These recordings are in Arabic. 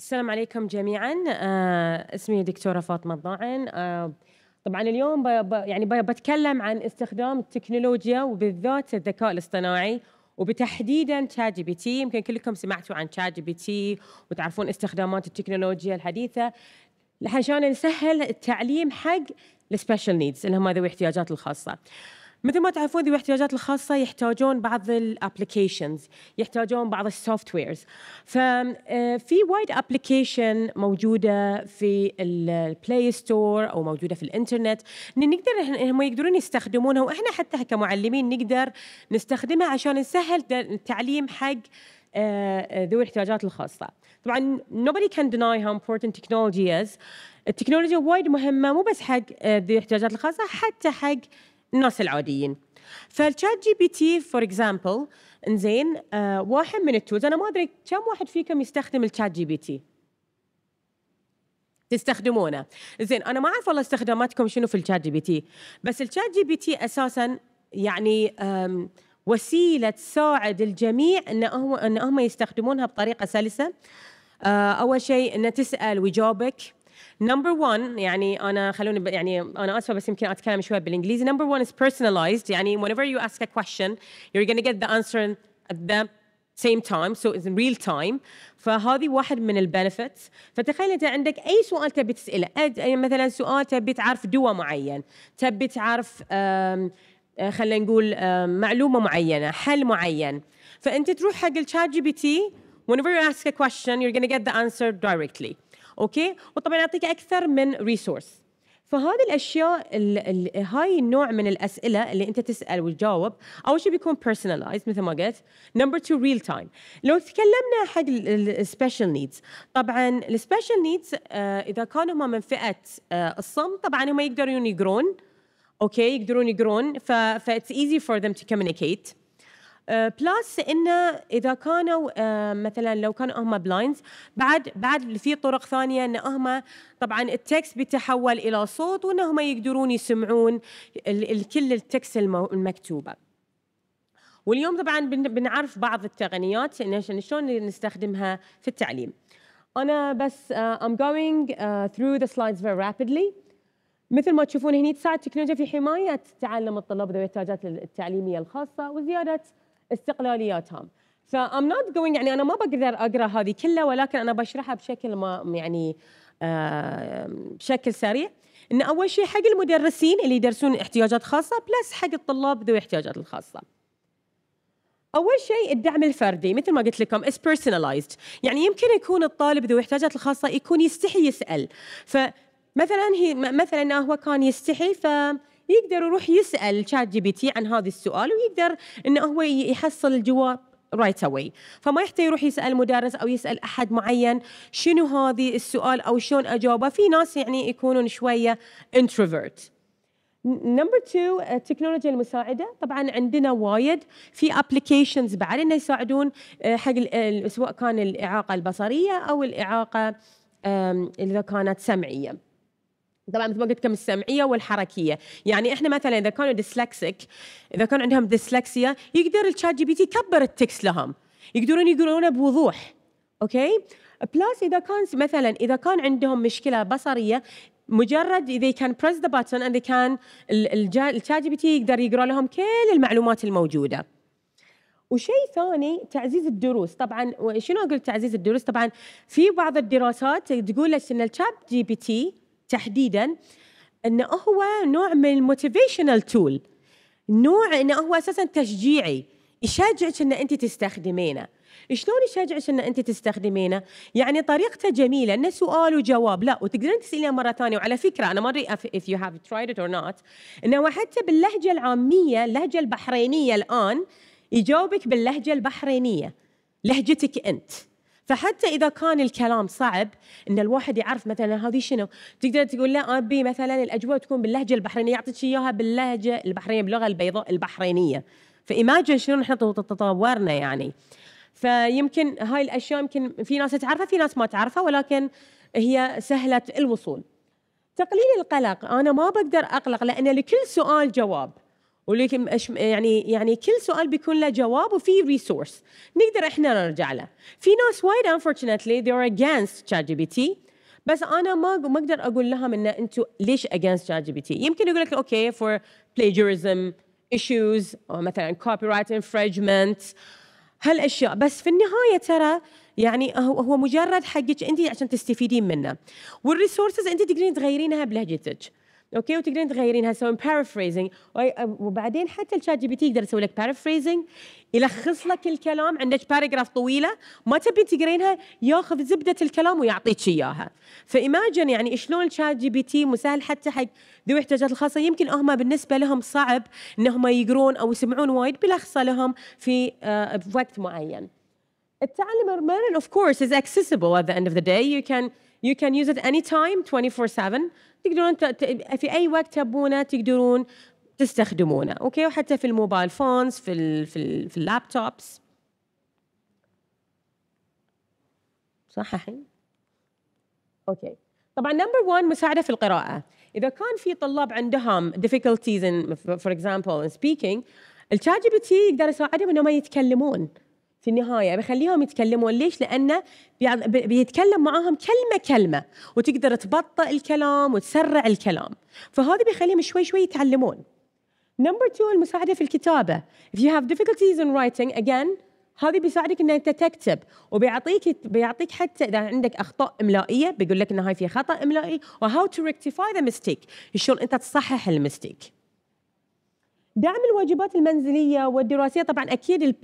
السلام عليكم جميعا آه اسمي دكتورة فاطمة الضاعن آه طبعا اليوم يعني بتكلم عن استخدام التكنولوجيا وبالذات الذكاء الاصطناعي وبتحديدا تشات جي بي تي يمكن كلكم سمعتوا عن تشات جي بي تي وتعرفون استخدامات التكنولوجيا الحديثة عشان نسهل التعليم حق السبيشال نيدز اللي هم ذوي الاحتياجات الخاصة. مثل ما تعرفون ذوي الاحتياجات الخاصة يحتاجون بعض الابلكيشنز يحتاجون بعض السوفت ويرز ففي وايد ابلكيشن موجودة في البلاي ستور أو موجودة في الإنترنت نقدر هم يقدرون يستخدمونها وإحنا حتى كمعلمين نقدر نستخدمها عشان نسهل التعليم حق آه، آه، ذوي الاحتياجات الخاصة طبعا nobody can deny how important technology is التكنولوجيا وايد مهمة مو بس حق آه، ذوي الاحتياجات الخاصة حتى حق الناس العاديين فالشات جي بي تي فور اكزامبل انزين آه واحد من التولز انا ما ادري كم واحد فيكم يستخدم الشات جي بي تي تستخدمونه زين انا ما اعرف والله استخداماتكم شنو في الشات جي بي تي بس الشات جي بي تي اساسا يعني وسيله تساعد الجميع ان هو ان هم يستخدمونها بطريقه سلسه آه، اول شيء انه تسال ويجاوبك نمبر 1 يعني انا خلوني ب... يعني انا اسفه بس يمكن اتكلم شويه بالانجليزي نمبر 1 is personalized يعني whenever you ask a question you're going to get the answer at the same time so it's in real time فهذه واحد من البنفيتس فتخيل انت عندك اي سؤال تبي تساله مثلا سؤال تبي تعرف دواء معين تبي تعرف خلينا نقول معلومه معينه حل معين فانت تروح حق الشات جي بي تي whenever you ask a question you're going to get the answer directly اوكي وطبعا يعطيك اكثر من ريسورس فهذه الاشياء الـ الـ هاي النوع من الاسئله اللي انت تسال وتجاوب اول شيء بيكون personalized مثل ما قلت نمبر 2 ريل تايم لو تكلمنا حق السبيشال نيدز طبعا السبيشال نيدز آه اذا كانوا هم من فئه آه الصم طبعا هم يقدرون يقرون اوكي يقدرون يقرون ف it's ايزي فور ذم تو كوميونيكيت بلس آه، انه اذا كانوا آه، مثلا لو كانوا هم بلايندز بعد بعد في طرق ثانيه ان هم طبعا التكست بيتحول الى صوت وان هم يقدرون يسمعون كل التكست المكتوبه واليوم طبعا بنعرف بعض التقنيات شلون نستخدمها في التعليم. انا بس ام جوينج ثرو ذا سلايدز the رابيدلي مثل ما تشوفون هنا تساعد التكنولوجيا في حمايه تعلم الطلاب ذوي الاحتياجات التعليميه الخاصه وزياده استقلالياتهم فام نوت جوينج يعني انا ما بقدر اقرا هذه كلها ولكن انا بشرحها بشكل ما يعني بشكل سريع ان اول شيء حق المدرسين اللي يدرسون احتياجات خاصه بلس حق الطلاب ذوي الاحتياجات الخاصه اول شيء الدعم الفردي مثل ما قلت لكم is personalized يعني يمكن يكون الطالب ذو الاحتياجات الخاصه يكون يستحي يسال فمثلا هي مثلا هو كان يستحي ف يقدر يروح يسال شات جي بي تي عن هذا السؤال ويقدر انه هو يحصل الجواب رايت right اواي فما يحتاج يروح يسال مدرس او يسال احد معين شنو هذه السؤال او شلون اجاوبه في ناس يعني يكونون شويه introvert نمبر 2 التكنولوجيا المساعده طبعا عندنا وايد في ابلكيشنز بعد انه يساعدون آه، حق آه، سواء كان الاعاقه البصريه او الاعاقه اذا كانت سمعيه طبعا مثل ما قلت لكم السمعيه والحركيه يعني احنا مثلا اذا كانوا ديسلكسيك اذا كان عندهم ديسلكسيا يقدر الشات جي بي تي يكبر التكس لهم يقدرون يقرونه بوضوح اوكي بلس اذا كان مثلا اذا كان عندهم مشكله بصريه مجرد اذا كان بريس ذا باتن اند كان الشات جي بي تي يقدر يقرا لهم كل المعلومات الموجوده وشيء ثاني تعزيز الدروس طبعا شنو اقول تعزيز الدروس طبعا في بعض الدراسات تقول لك ان الشات جي بي تي تحديدا انه هو نوع من الموتيفيشنال تول نوع انه هو اساسا تشجيعي يشجعك ان انت تستخدمينه شلون يشجعك ان انت تستخدمينه يعني طريقته جميله انه سؤال وجواب لا وتقدرين تسالينه مره ثانيه وعلى فكره انا ما ادري if you have tried it or not انه حتى باللهجه العاميه اللهجه البحرينيه الان يجاوبك باللهجه البحرينيه لهجتك انت فحتى اذا كان الكلام صعب ان الواحد يعرف مثلا هذه شنو تقدر تقول لا ابي مثلا الاجواء تكون باللهجه البحرينيه يعطيك اياها باللهجه البحرينيه باللغه البيضاء البحرينيه فايماجن شنو نحن تطورنا يعني فيمكن هاي الاشياء يمكن في ناس تعرفها في ناس ما تعرفها ولكن هي سهله الوصول تقليل القلق انا ما بقدر اقلق لان لكل سؤال جواب ولكن يعني يعني كل سؤال بيكون له جواب وفي ريسورس نقدر احنا نرجع له في ناس وايد unfortunately they are against chat GPT بس انا ما ما اقدر اقول لهم ان انتم ليش against chat GPT يمكن يقول لك اوكي فور plagiarism issues او مثلا copyright infringement هالاشياء بس في النهايه ترى يعني هو هو مجرد حقك انت عشان تستفيدين منه والريسورسز انت تقدرين تغيرينها بلهجتك اوكي وتقدرين تغيرينها تسوين بارافريزنج وبعدين حتى الشات جي بي تي يقدر يسوي لك بارافريزنج يلخص لك الكلام عندك باراجراف طويله ما تبين تقرينها ياخذ زبده الكلام ويعطيك اياها فايماجن يعني شلون الشات جي بي تي مسهل حتى حق ذوي الاحتياجات الخاصه يمكن هم بالنسبه لهم صعب انهم يقرون او يسمعون وايد بلخصه لهم في آه، وقت معين التعلم مرن of course is accessible at the end of the day you can You can use it anytime 24/7 تقدرون في أي وقت تبونه تقدرون تستخدمونه أوكي وحتى في الموبايل فونز في ال في, ال في اللابتوبس صح الحين؟ أوكي طبعا نمبر 1 مساعدة في القراءة إذا كان في طلاب عندهم difficulties in for example in speaking الشات جي بي تي يقدر يساعدهم انهم يتكلمون في النهاية يعني بخليهم يتكلمون ليش؟ لأنه بيتكلم معاهم كلمة كلمة وتقدر تبطئ الكلام وتسرع الكلام فهذا بيخليهم شوي شوي يتعلمون نمبر 2 المساعدة في الكتابة If you have difficulties in writing again هذا بيساعدك ان انت تكتب وبيعطيك بيعطيك حتى اذا عندك اخطاء املائيه بيقول لك ان هاي في خطا املائي وهاو تو ريكتيفاي ذا ميستيك شلون انت تصحح الميستيك دعم الواجبات المنزليه والدراسيه طبعا اكيد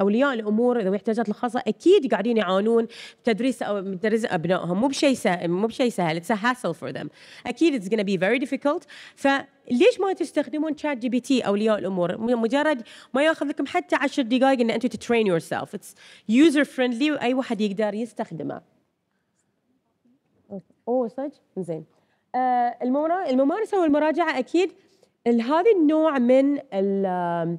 اولياء الامور ذوي الاحتياجات الخاصه اكيد قاعدين يعانون تدريس أو تدريس ابنائهم مو بشيء سهل مو بشيء سهل it's a hassle for them اكيد it's gonna be very difficult ف ليش ما تستخدمون شات جي بي تي اولياء الامور مجرد ما ياخذ لكم حتى 10 دقائق ان انتم تترين يور سيلف اتس يوزر فريندلي واي واحد يقدر يستخدمه اوه صدق زين آه، الممارسه والمراجعه اكيد هذا النوع من آه،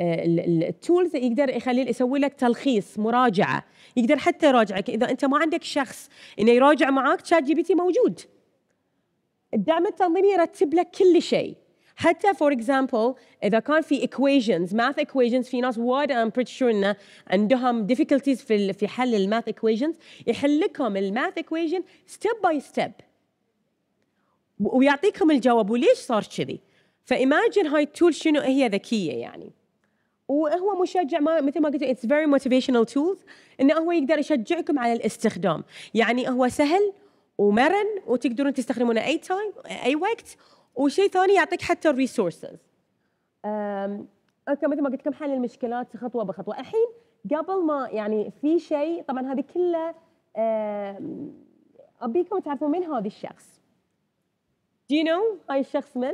التولز يقدر يخلي يسوي لك تلخيص مراجعه يقدر حتى يراجعك اذا انت ما عندك شخص انه يراجع معاك شات جي بي تي موجود الدعم التنظيمي يرتب لك كل شيء حتى فور اكزامبل اذا كان في equations ماث equations في ناس وايد ام بريتي شور انه عندهم difficulties في في حل الماث equations يحل لكم الماث equation ستيب باي ستيب ويعطيكم الجواب وليش صار كذي فايماجن هاي التول شنو هي ذكيه يعني وهو مشجع ما مثل ما قلت اتس فيري موتيفيشنال تولز انه هو يقدر يشجعكم على الاستخدام يعني هو سهل ومرن وتقدرون تستخدمونه اي تايم اي وقت وشيء ثاني يعطيك حتى الريسورسز اوكي مثل ما قلت لكم حل المشكلات خطوه بخطوه الحين قبل ما يعني في شيء طبعا هذه كلها ابيكم تعرفون من هذا الشخص Do you know هاي الشخص من؟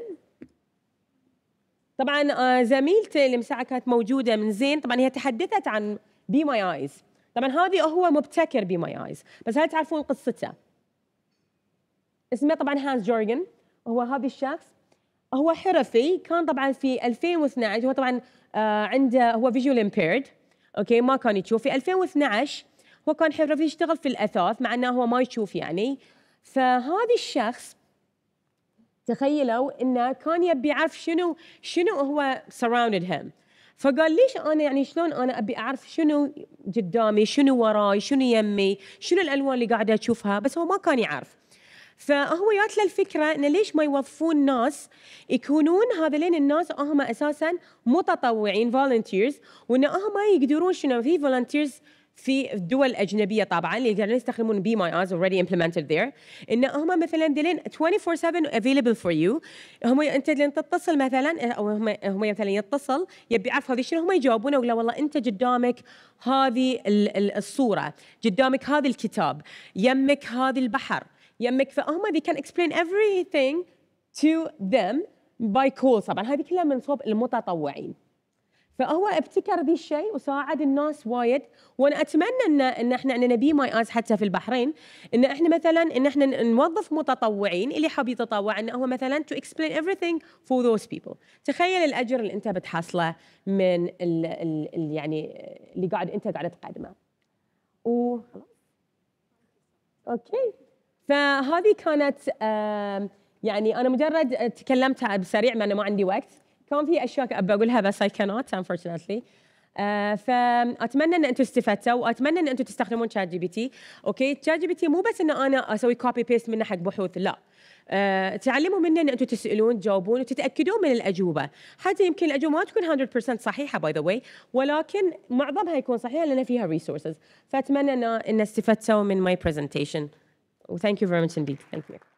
طبعا آه، زميلتي اللي مساعة كانت موجوده من زين طبعا هي تحدثت عن بي ماي ايز طبعا هذه هو مبتكر بي ماي ايز بس هل تعرفون قصته اسمه طبعا هانس جورجن هو هذا الشخص هو حرفي كان طبعا في 2012 هو طبعا آه، عنده هو فيجوال امبيرد اوكي ما كان يشوف في 2012 هو كان حرفي يشتغل في الاثاث مع انه هو ما يشوف يعني فهذا الشخص تخيلوا انه كان يبي يعرف شنو شنو هو سراوندد هيم فقال ليش انا يعني شلون انا ابي اعرف شنو قدامي شنو وراي شنو يمي شنو الالوان اللي قاعده اشوفها بس هو ما كان يعرف فهو جات له الفكره انه ليش ما يوظفون ناس يكونون هذولين الناس هم اساسا متطوعين فولنتيرز وان هم يقدرون شنو في فولنتيرز في الدول الاجنبيه طبعا اللي قاعدين يستخدمون بي ماي ايز اوريدي امبلمنتد ذير ان هم مثلا دلين 24 7 افيلبل فور يو هم انت لين تتصل مثلا او هم هم مثلا يتصل يبي يعرف هذه شنو هم يجاوبونه ولا والله انت قدامك هذه الصوره قدامك هذا الكتاب يمك هذا البحر يمك فهم they can explain everything to them by call طبعا هذه كلها من صوب المتطوعين فهو ابتكر ذي الشيء وساعد الناس وايد وانا اتمنى ان ان احنا عندنا بي ماي از حتى في البحرين ان احنا مثلا ان احنا نوظف متطوعين اللي حاب يتطوع انه هو مثلا تو اكسبلين everything فور ذوز بيبل تخيل الاجر اللي انت بتحصله من ال ال يعني اللي قاعد انت قاعد تقدمه وخلاص اوكي فهذه كانت يعني انا مجرد تكلمت بسريع ما انا ما عندي وقت كان في اشياء بقولها بس اي كانت انفورشنتلي فاتمنى ان انتم استفدتوا واتمنى ان انتم تستخدمون شات جي بي تي اوكي شات جي بي تي مو بس ان انا اسوي كوبي بيست منه حق بحوث لا أه، تعلموا منه ان انتم تسالون تجاوبون وتتاكدون من الاجوبه، حتى يمكن الاجوبه ما تكون 100% صحيحه باي ذا واي، ولكن معظمها يكون صحيح لان فيها ريسورسز، فاتمنى ان ان استفدتوا من ماي برزنتيشن. وثانك يو فيري ماتش انديد ثانك يو